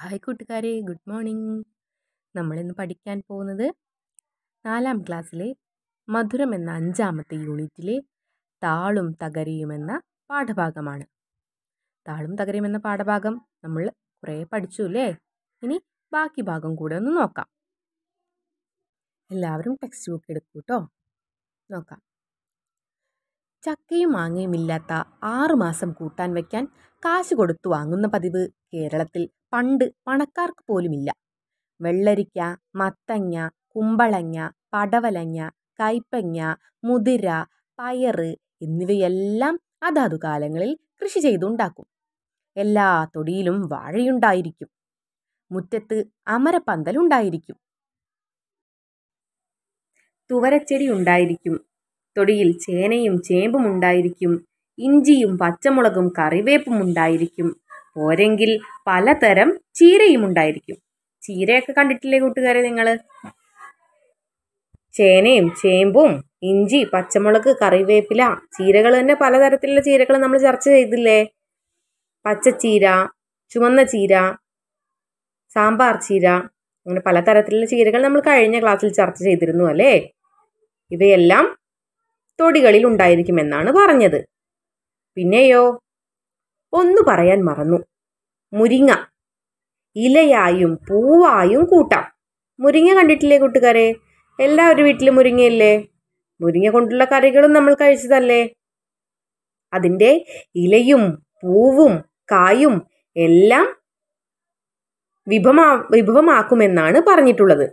Hi കൂട്ടുകാരെ good morning നമ്മളിന്ന് പഠിക്കാൻ പോകുന്നത് നാലാം ക്ലാസ്സിലെ മധുരം എന്ന അഞ്ചാമത്തെ യൂണിറ്റിലെ താളും തകരയും എന്ന പാഠഭാഗമാണ് താളും തകരയും എന്ന പാഠഭാഗം നമ്മൾ കുറേ പഠിച്ചു അല്ലേ ഇനി ബാക്കി ഭാഗം കൂടെ ഒന്ന് നോക്കാം എല്ലാവരും ടെക്സ്റ്റ് ബുക്ക് എടുക്കൂ കേട്ടോ നോക്കാം ചക്കയും മാങ്ങയും ഇല്ലാത്ത ആറുമാസം കൂട്ടാൻ വയ്ക്കാൻ കാശ് കൊടുത്തു വാങ്ങുന്ന പതിവ് കേരളത്തിൽ പണ്ട് പണക്കാർക്ക് പോലുമില്ല. വെള്ളരിക്ക, മത്തങ്ങ, കുമ്പളങ്ങ, പടവലങ്ങ, കൈപ്പങ്ങ മുതിര, പയറ് എന്നിവയെല്ലാം അതാത് കാലങ്ങളിൽ കൃഷി ചെയ്തുണ്ടാക്കും. എല്ലാ തൊടിയിലും വാഴയുണ്ടായിരിക്കും. മുറ്റത്ത് അമരപ്പന്തലുണ്ടായിരിക്കും. ഉണ്ടായിരിക്കും തൊടിയിൽ ചേനയും ഉണ്ടായിരിക്കും ഇഞ്ചിയും പച്ചമുളകും കറിവേപ്പും ഉണ്ടായിരിക്കും പോരെങ്കിൽ പലതരം ചീരയും ഉണ്ടായിരിക്കും ചീരയൊക്കെ കണ്ടിട്ടില്ലേ കൂട്ടുകാരെ നിങ്ങൾ ചേനയും ചേമ്പും ഇഞ്ചി പച്ചമുളക് കറിവേപ്പില ചീരകൾ തന്നെ പലതരത്തിലുള്ള ചീരകൾ നമ്മൾ ചർച്ച ചെയ്തില്ലേ പച്ചച്ചീര ചുവന്ന ചീര സാമ്പാർ ചീര അങ്ങനെ പലതരത്തിലുള്ള ചീരകൾ നമ്മൾ കഴിഞ്ഞ ക്ലാസ്സിൽ ചർച്ച ചെയ്തിരുന്നു അല്ലേ ഇവയെല്ലാം തൊടികളിൽ ഉണ്ടായിരിക്കുമെന്നാണ് പറഞ്ഞത് പിന്നെയോ ഒന്നു പറയാൻ മറന്നു മുരിങ്ങ ഇലയായും പൂവായും കൂട്ടാം മുരിങ്ങ കണ്ടിട്ടില്ലേ കൂട്ടുകാരെ എല്ലാവരും വീട്ടിലും മുരിങ്ങയില്ലേ മുരിങ്ങ കൊണ്ടുള്ള കറികളും നമ്മൾ കഴിച്ചതല്ലേ അതിൻ്റെ ഇലയും പൂവും കായും എല്ലാം വിഭമാ വിഭവമാക്കുമെന്നാണ് പറഞ്ഞിട്ടുള്ളത്